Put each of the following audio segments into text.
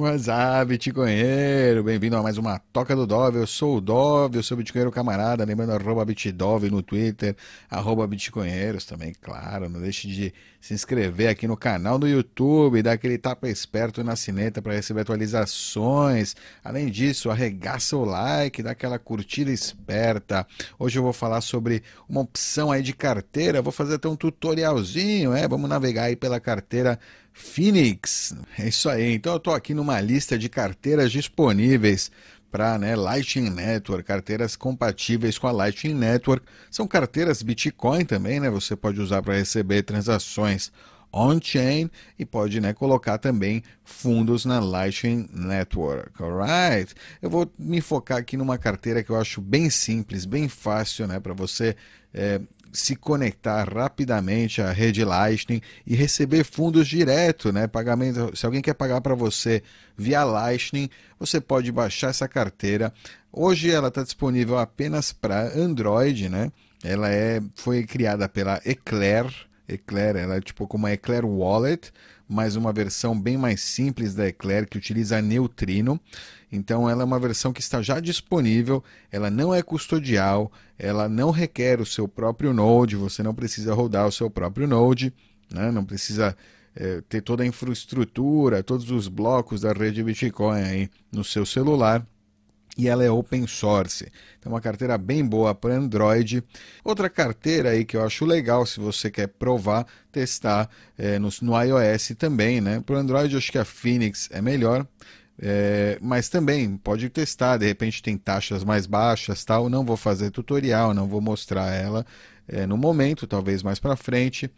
Wasabi, Bitcoinheiro, bem-vindo a mais uma Toca do Dove, eu sou o Dove, eu sou o Bitcoinheiro camarada, lembrando, arroba Bitdove no Twitter, arroba Bitcoinheiros também, claro, não deixe de se inscrever aqui no canal do YouTube, dar aquele tapa esperto na sineta para receber atualizações, além disso, arregaça o like, dá aquela curtida esperta, hoje eu vou falar sobre uma opção aí de carteira, vou fazer até um tutorialzinho, é, vamos navegar aí pela carteira Phoenix. É isso aí. Então eu estou aqui numa lista de carteiras disponíveis para né, Lightning Network, carteiras compatíveis com a Lightning Network. São carteiras Bitcoin também, né? Você pode usar para receber transações on-chain e pode né, colocar também fundos na Lightning Network, alright? Eu vou me focar aqui numa carteira que eu acho bem simples, bem fácil né, para você é, se conectar rapidamente à rede Lightning e receber fundos direto, né? Pagamento, se alguém quer pagar para você via Lightning, você pode baixar essa carteira. Hoje ela está disponível apenas para Android, né? Ela é, foi criada pela Eclair, Eclair, ela é tipo como a Eclair Wallet, mas uma versão bem mais simples da Eclair que utiliza neutrino. Então ela é uma versão que está já disponível, ela não é custodial, ela não requer o seu próprio node, você não precisa rodar o seu próprio node, né? não precisa é, ter toda a infraestrutura, todos os blocos da rede Bitcoin aí no seu celular e ela é open source. Então, uma carteira bem boa para Android. Outra carteira aí que eu acho legal, se você quer provar, testar é, no, no, iOS também, né? Para Android, acho que a Phoenix é melhor. É, mas também pode testar, de repente tem taxas mais baixas, tal. Não vou fazer tutorial, não vou mostrar ela é, no momento, talvez mais para frente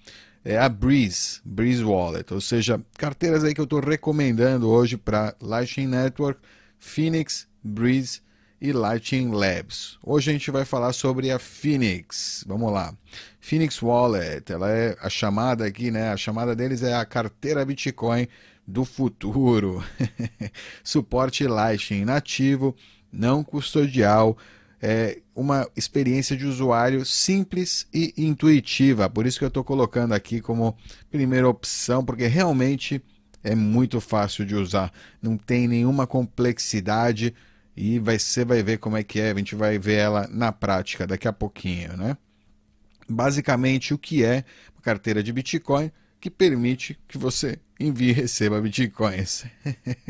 é a Breeze, Breeze Wallet, ou seja, carteiras aí que eu estou recomendando hoje para Lightning Network, Phoenix Breeze e Lightning Labs. Hoje a gente vai falar sobre a Phoenix. Vamos lá. Phoenix Wallet, ela é a chamada aqui, né? A chamada deles é a carteira Bitcoin do futuro. Suporte Lightning nativo, não custodial, é uma experiência de usuário simples e intuitiva. Por isso que eu estou colocando aqui como primeira opção, porque realmente é muito fácil de usar, não tem nenhuma complexidade e vai, você vai ver como é que é, a gente vai ver ela na prática daqui a pouquinho, né? Basicamente, o que é uma carteira de Bitcoin que permite que você envie e receba bitcoins.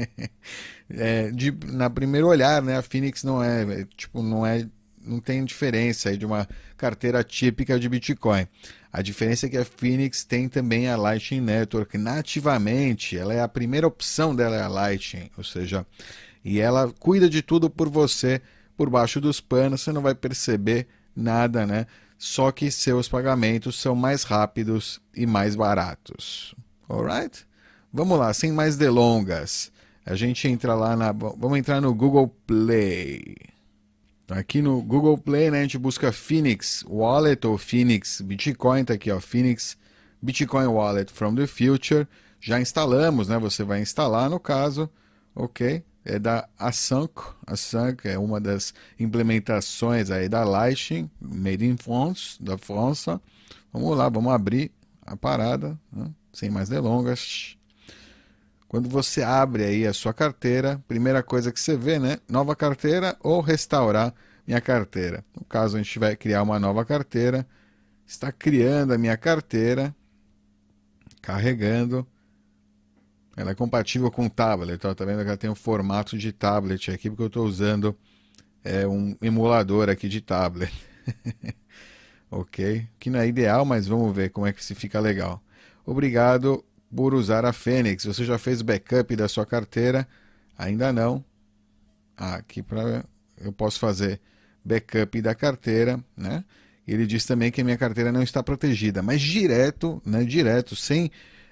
é, de, na primeiro olhar, né, a Phoenix não é, é tipo, não é não tem diferença de uma carteira típica de Bitcoin. A diferença é que a Phoenix tem também a Lightning Network nativamente, ela é a primeira opção dela é a Lightning, ou seja, e ela cuida de tudo por você, por baixo dos panos, você não vai perceber nada, né? Só que seus pagamentos são mais rápidos e mais baratos. Alright? Vamos lá, sem mais delongas. A gente entra lá na. Vamos entrar no Google Play. Aqui no Google Play, né, a gente busca Phoenix Wallet ou Phoenix Bitcoin, tá aqui, ó, Phoenix Bitcoin Wallet from the Future. Já instalamos, né? Você vai instalar no caso, ok? é da Asanko. Asanko é uma das implementações aí da Lightning, made in France, da França. Vamos lá, vamos abrir a parada, né? sem mais delongas. Quando você abre aí a sua carteira, primeira coisa que você vê, né? Nova carteira ou restaurar minha carteira. No caso, a gente vai criar uma nova carteira. Está criando a minha carteira, carregando. Ela é compatível com tablet, ó, tá vendo que ela tem o um formato de tablet aqui, porque eu estou usando é, um emulador aqui de tablet. ok? Que não é ideal, mas vamos ver como é que se fica legal. Obrigado por usar a Fênix. Você já fez backup da sua carteira? Ainda não. aqui para eu posso fazer backup da carteira, né? Ele diz também que a minha carteira não está protegida, mas direto, né, direto, sem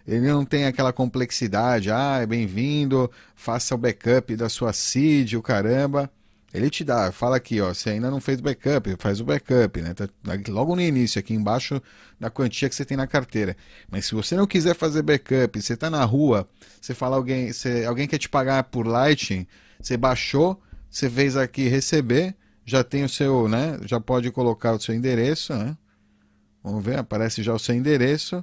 ele não tem aquela complexidade, ah, é bem-vindo, faça o backup da sua seed, o caramba. Ele te dá, fala aqui, ó, você ainda não fez o backup, faz o backup, né? Tá, tá logo no início, aqui embaixo da quantia que você tem na carteira. Mas se você não quiser fazer backup, você tá na rua, você fala alguém, você, alguém quer te pagar por Lightning, você baixou, você fez aqui receber, já tem o seu, né? Já pode colocar o seu endereço, né? Vamos ver, aparece já o seu endereço.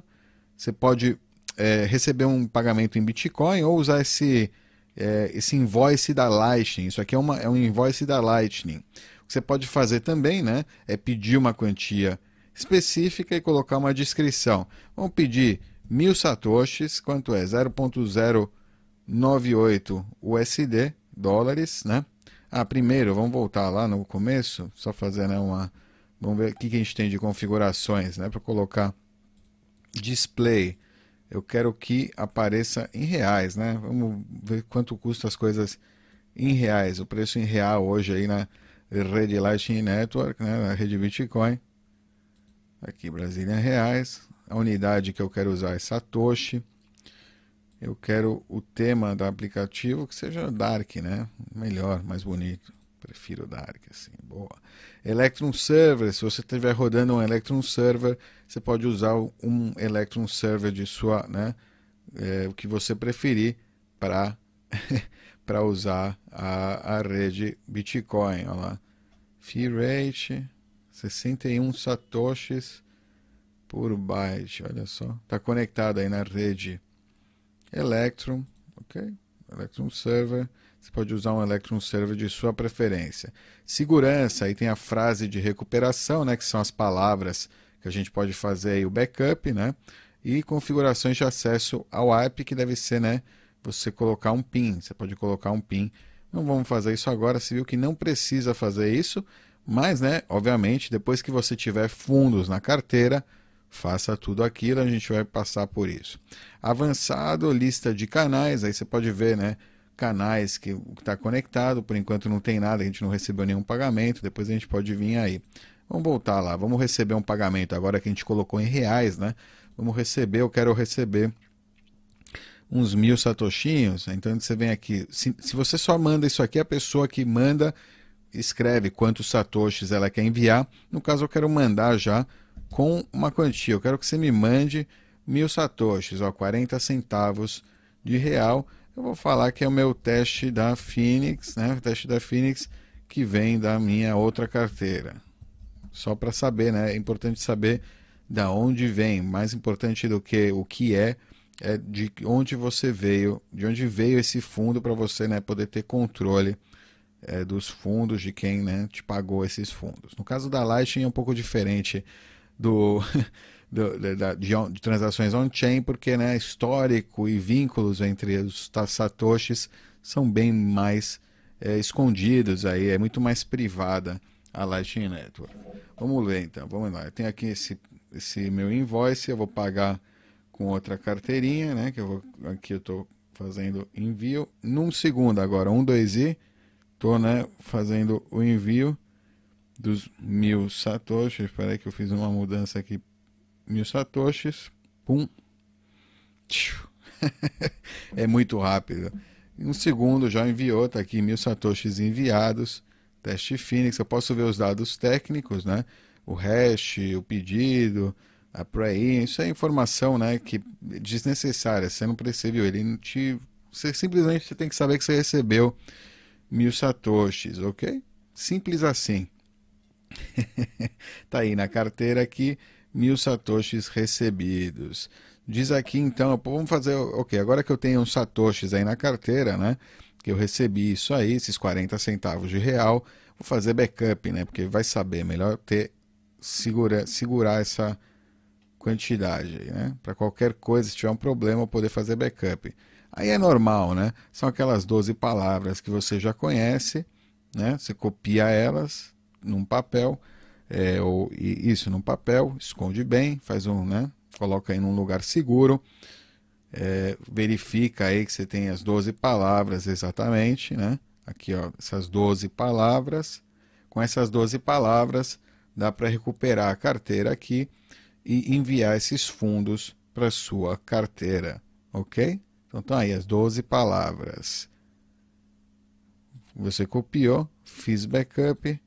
Você pode é, receber um pagamento em Bitcoin ou usar esse, é, esse invoice da Lightning. Isso aqui é, uma, é um invoice da Lightning. O que você pode fazer também né, é pedir uma quantia específica e colocar uma descrição. Vamos pedir mil satoshis, quanto é? 0.098 USD, dólares, né? Ah, primeiro, vamos voltar lá no começo, só fazer né, uma... Vamos ver o que a gente tem de configurações, né? Para colocar display eu quero que apareça em reais, né? Vamos ver quanto custa as coisas em reais, o preço em real hoje aí na rede Lightning Network, né? na rede Bitcoin. Aqui Brasília reais, a unidade que eu quero usar é Satoshi. Eu quero o tema do aplicativo que seja dark, né? Melhor, mais bonito. Prefiro dar Dark, é assim, boa. Electron Server, se você estiver rodando um Electron Server, você pode usar um Electron Server de sua, né, é, o que você preferir para para usar a, a rede Bitcoin, olha lá. Fee rate 61 satoshis por byte, olha só. Está conectado aí na rede Electron, ok? Electron Server. Você pode usar um Electron Server de sua preferência. Segurança, aí tem a frase de recuperação, né, que são as palavras que a gente pode fazer aí o backup, né? E configurações de acesso ao app, que deve ser, né, você colocar um PIN. Você pode colocar um PIN. Não vamos fazer isso agora, você viu que não precisa fazer isso, mas, né, obviamente, depois que você tiver fundos na carteira, faça tudo aquilo, a gente vai passar por isso. Avançado, lista de canais, aí você pode ver, né, canais que está conectado. Por enquanto não tem nada, a gente não recebeu nenhum pagamento. Depois a gente pode vir aí. Vamos voltar lá, vamos receber um pagamento agora que a gente colocou em reais, né? Vamos receber, eu quero receber uns mil satoshinhos. Então você vem aqui. Se, se você só manda isso aqui, a pessoa que manda escreve quantos satoshis ela quer enviar. No caso, eu quero mandar já com uma quantia. Eu quero que você me mande mil satoshis, ó, 40 centavos de real eu vou falar que é o meu teste da Phoenix, né? O teste da Phoenix que vem da minha outra carteira. Só para saber, né? É importante saber da onde vem, mais importante do que o que é, é de onde você veio, de onde veio esse fundo para você, né, poder ter controle é, dos fundos de quem, né, te pagou esses fundos. No caso da Lightning é um pouco diferente do de, de transações on-chain, porque né, histórico e vínculos entre os satoshis são bem mais é, escondidos aí, é muito mais privada a Lightning Network. Vamos ver então, vamos lá. Eu tenho aqui esse, esse meu invoice, eu vou pagar com outra carteirinha, né? Que eu vou, aqui eu estou fazendo envio num segundo agora, um, dois e estou né, fazendo o envio dos mil satoshis. Espera aí que eu fiz uma mudança aqui mil satoshis, pum. é muito rápido. Em um segundo já enviou, está aqui mil satoshis enviados, teste Phoenix, eu posso ver os dados técnicos, né? O hash, o pedido, a pre isso é informação, né, que é desnecessária, você não percebeu, ele não te você simplesmente tem que saber que você recebeu mil satoshis, ok? Simples assim. tá aí na carteira aqui, mil satoshis recebidos. Diz aqui então, vamos fazer, ok, agora que eu tenho uns satoshis aí na carteira, né? Que eu recebi isso aí, esses 40 centavos de real, vou fazer backup, né? Porque vai saber, melhor ter segura, segurar essa quantidade, né? Para qualquer coisa, se tiver um problema, poder fazer backup. Aí é normal, né? São aquelas 12 palavras que você já conhece, né? Você copia elas num papel, é, ou, isso num papel, esconde bem, faz um, né, coloca aí num lugar seguro, é, verifica aí que você tem as 12 palavras exatamente, né? Aqui, ó, essas 12 palavras. Com essas 12 palavras, dá para recuperar a carteira aqui e enviar esses fundos para sua carteira, ok? Então, estão tá aí as 12 palavras. Você copiou, fiz backup,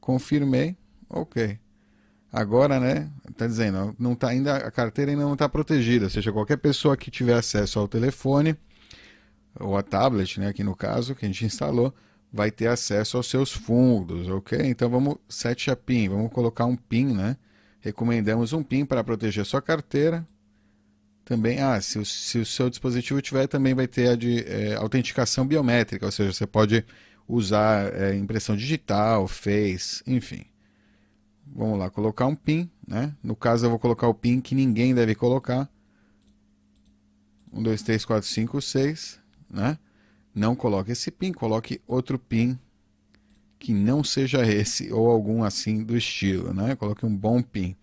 confirmei, ok. Agora, né, Está dizendo, não tá ainda, a carteira ainda não está protegida, ou seja, qualquer pessoa que tiver acesso ao telefone, ou a tablet, né, aqui no caso, que a gente instalou, vai ter acesso aos seus fundos, ok? Então vamos set a PIN, vamos colocar um PIN, né? Recomendamos um PIN para proteger sua carteira. Também, ah, se o, se o seu dispositivo tiver, também vai ter a de é, autenticação biométrica, ou seja, você pode usar é, impressão digital, Face, enfim vamos lá, colocar um pin, né? No caso eu vou colocar o pin que ninguém deve colocar. 1, 2, 3, 4, 5, 6, né? Não coloque esse pin, coloque outro pin que não seja esse ou algum assim do estilo, né? Coloque um bom pin.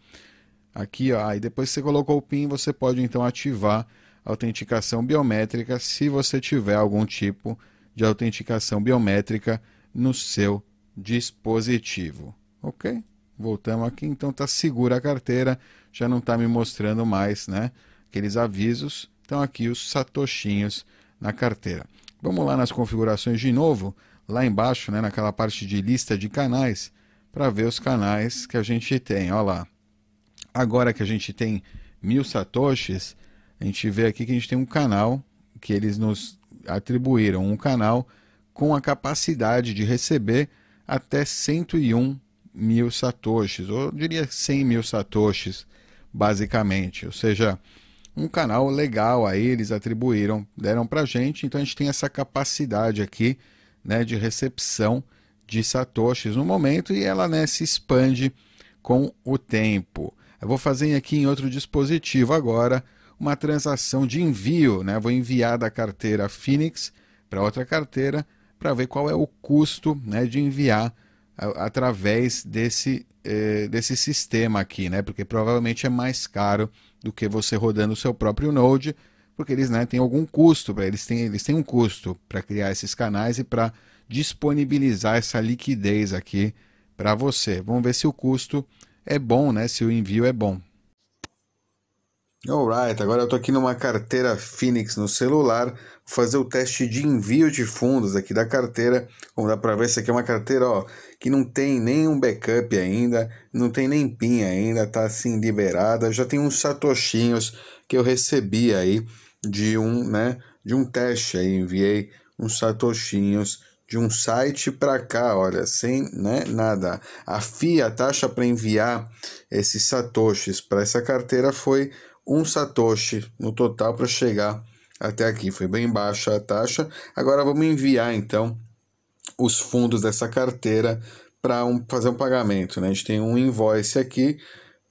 Aqui, ó, aí depois que você colocou o pin, você pode então ativar a autenticação biométrica se você tiver algum tipo de autenticação biométrica no seu dispositivo, ok? voltamos aqui, então está segura a carteira, já não está me mostrando mais, né? Aqueles avisos. Então aqui os satoshinhos na carteira. Vamos lá nas configurações de novo, lá embaixo, né, naquela parte de lista de canais, para ver os canais que a gente tem. Olha lá. Agora que a gente tem mil satoshis, a gente vê aqui que a gente tem um canal que eles nos atribuíram, um canal com a capacidade de receber até 101 mil satoshis, ou eu diria 100 mil satoshis, basicamente. Ou seja, um canal legal aí eles atribuíram, deram para gente. Então a gente tem essa capacidade aqui, né, de recepção de satoshis no momento e ela né, se expande com o tempo. Eu vou fazer aqui em outro dispositivo agora uma transação de envio, né? Vou enviar da carteira Phoenix para outra carteira para ver qual é o custo né, de enviar através desse, eh, desse sistema aqui, né? Porque provavelmente é mais caro do que você rodando o seu próprio Node, porque eles né, têm algum custo, eles têm, eles têm um custo para criar esses canais e para disponibilizar essa liquidez aqui para você. Vamos ver se o custo é bom, né? Se o envio é bom. Alright, agora eu tô aqui numa carteira Phoenix no celular, vou fazer o teste de envio de fundos aqui da carteira, como dá para ver, isso aqui é uma carteira ó, que não tem nenhum backup ainda, não tem nem PIN ainda, tá assim liberada, já tem uns satoshinhos que eu recebi aí de um, né, de um teste aí, enviei uns satoshinhos de um site para cá, olha, sem né, nada. A FIA, a taxa para enviar esses satoshis para essa carteira foi um satoshi no total para chegar até aqui. Foi bem baixa a taxa. Agora vamos enviar então os fundos dessa carteira para um, fazer um pagamento. Né? A gente tem um invoice aqui,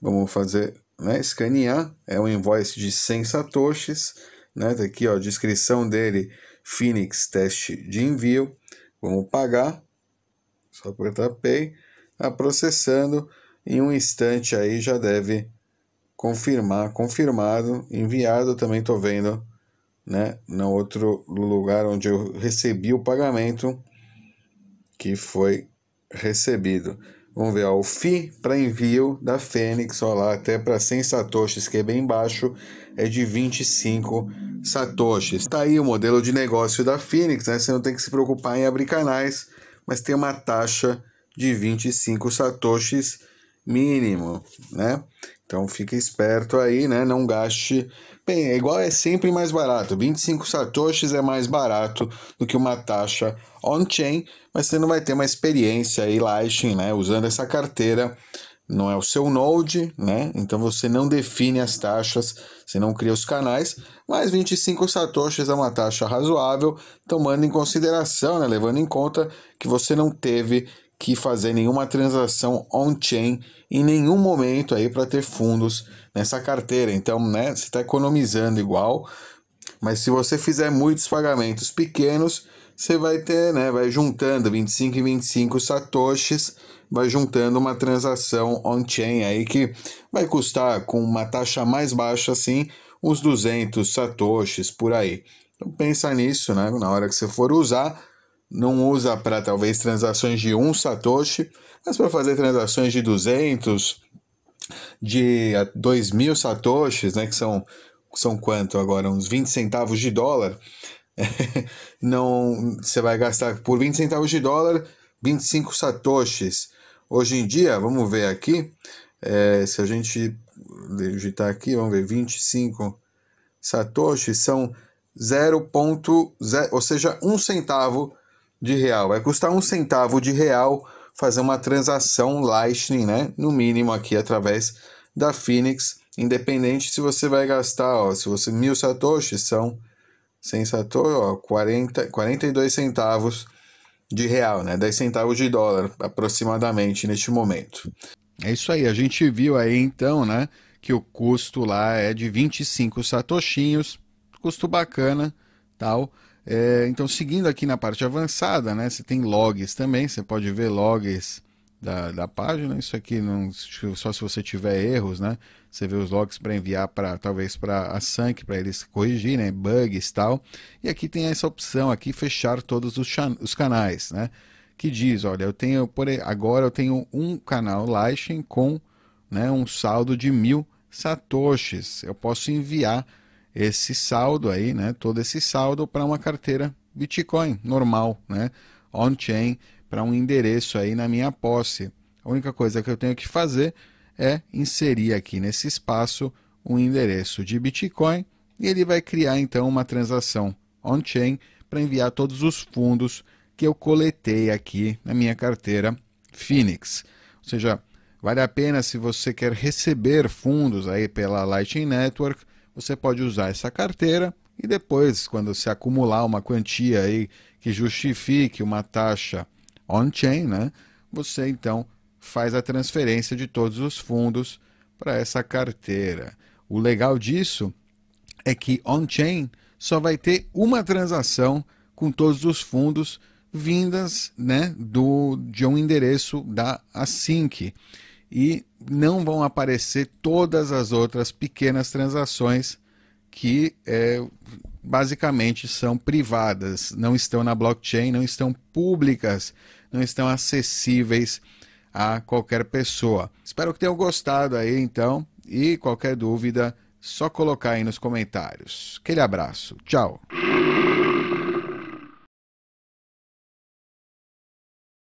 vamos fazer, né, escanear, é um invoice de 100 satoshis, né? Tá aqui ó, descrição dele, Phoenix teste de envio, vamos pagar, só apertar Pay, tá processando, em um instante aí já deve confirmar, confirmado, enviado também estou vendo, né, no outro lugar onde eu recebi o pagamento que foi recebido. Vamos ver, ó, o FI para envio da Fênix, ó lá, até para 100 satoshis, que é bem baixo, é de 25 satoshis. Está aí o modelo de negócio da Fênix, né? Você não tem que se preocupar em abrir canais, mas tem uma taxa de 25 satoshis mínimo, né? Então fica esperto aí, né? Não gaste. Bem, é igual é sempre mais barato. 25 satoshis é mais barato do que uma taxa on-chain, mas você não vai ter uma experiência aí Lightning, né? Usando essa carteira, não é o seu node, né? Então você não define as taxas, você não cria os canais, mas 25 satoshis é uma taxa razoável, tomando em consideração, né? levando em conta que você não teve que fazer nenhuma transação on-chain em nenhum momento aí para ter fundos nessa carteira. Então, né, você está economizando igual, mas se você fizer muitos pagamentos pequenos, você vai ter, né, vai juntando 25 e 25 satoshis, vai juntando uma transação on-chain aí que vai custar com uma taxa mais baixa assim, uns 200 satoshis por aí. Então pensa nisso, né, na hora que você for usar, não usa para talvez transações de um satoshi, mas para fazer transações de 200, de 2 ah, mil satoshis, né, que são, são quanto agora? Uns 20 centavos de dólar. não Você vai gastar por 20 centavos de dólar 25 satoshis. Hoje em dia, vamos ver aqui, é, se a gente digitar aqui, vamos ver, 25 satoshis são 0,0, ou seja, um centavo de real. Vai custar um centavo de real fazer uma transação Lightning, né? No mínimo aqui através da Phoenix, independente se você vai gastar, ó, se você mil satoshis são sem satoshi, ó, 40, 42 centavos de real, né? 10 centavos de dólar aproximadamente neste momento. É isso aí, a gente viu aí então, né, que o custo lá é de 25 satoshinhos, custo bacana, tal. É, então, seguindo aqui na parte avançada, né, você tem logs também, você pode ver logs da, da página. Isso aqui não, só se você tiver erros, né? Você vê os logs para enviar para talvez para a Sank para eles corrigirem né? bugs e tal. E aqui tem essa opção aqui fechar todos os, os canais, né? Que diz, olha, eu tenho por agora eu tenho um canal Lightning com né, um saldo de mil satoshis. Eu posso enviar esse saldo aí, né, todo esse saldo para uma carteira Bitcoin normal, né, on-chain, para um endereço aí na minha posse. A única coisa que eu tenho que fazer é inserir aqui nesse espaço um endereço de Bitcoin e ele vai criar então uma transação on-chain para enviar todos os fundos que eu coletei aqui na minha carteira Phoenix. Ou seja, vale a pena se você quer receber fundos aí pela Lightning Network, você pode usar essa carteira e depois, quando se acumular uma quantia aí que justifique uma taxa on-chain, né, você então faz a transferência de todos os fundos para essa carteira. O legal disso é que on-chain só vai ter uma transação com todos os fundos vindas né, do, de um endereço da Async e não vão aparecer todas as outras pequenas transações que é, basicamente são privadas, não estão na blockchain, não estão públicas, não estão acessíveis a qualquer pessoa. Espero que tenham gostado aí então e qualquer dúvida só colocar aí nos comentários. Aquele abraço, tchau.